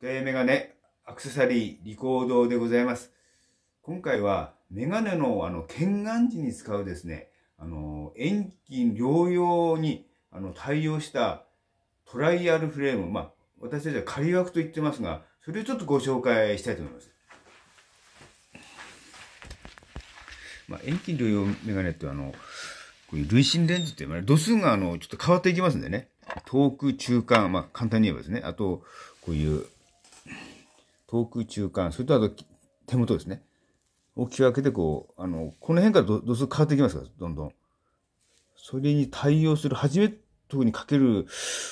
深谷メガネ、アクセサリー、リコードでございます。今回は、メガネの、あの、検眼時に使うですね、あの、遠近療養に、あの、対応したトライアルフレーム、まあ、私たちは仮枠と言ってますが、それをちょっとご紹介したいと思います。まあ、遠近療養メガネってあの、こういう累進レンズって言われ度数があの、ちょっと変わっていきますんでね。遠く、中間、まあ、簡単に言えばですね。あと、こういう遠く中間、それとあと手元ですね。置き分けて、こう、あの、この辺からどする変わってきますから、どんどん。それに対応する、初め、特にかける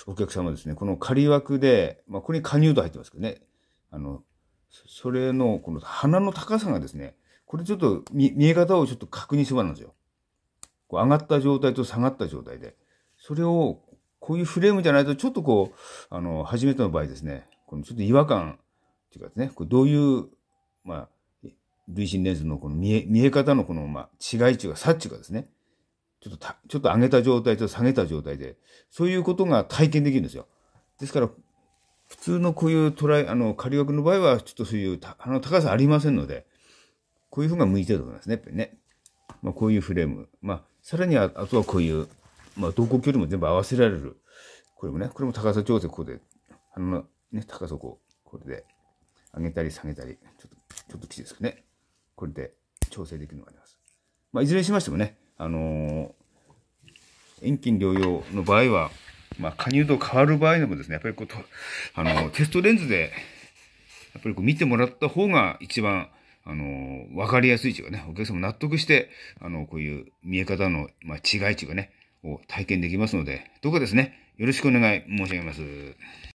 お客様ですね、この仮枠で、まあ、ここに加入度入ってますけどね、あの、それの、この鼻の高さがですね、これちょっと見え方をちょっと確認してもらうんですよ。こう上がった状態と下がった状態で。それを、こういうフレームじゃないと、ちょっとこう、あの、初めての場合ですね、このちょっと違和感ていうかですね、これどういう、まあ、類心レンズのこの見え、見え方のこの、まあ、違いっていうか差っていうかですね、ちょっとた、ちょっと上げた状態と下げた状態で、そういうことが体験できるんですよ。ですから、普通のこういうトライ、あの、仮枠の場合は、ちょっとそういう、あの、高さありませんので、こういう風が向いてると思いますね、やっぱりね。まあ、こういうフレーム。まあ、さらには、あとはこういう、まあ、動向距離も全部合わせられる。これもね、これも高さ調整、ここで、あの、ね、高さをこう、これで上げたり下げたり、ちょっと、ちょっときついですかね。これで調整できるのがあります。まあ、いずれにしましてもね、あのー、遠近療養の場合は、まあ、加入度変わる場合でもですね、やっぱりこうと、あのー、テストレンズで、やっぱりこう見てもらった方が一番、あのー、わかりやすいというかね、お客様納得して、あのー、こういう見え方の、まあ、違いというかね、を体験できますので、どうかですね、よろしくお願い申し上げます。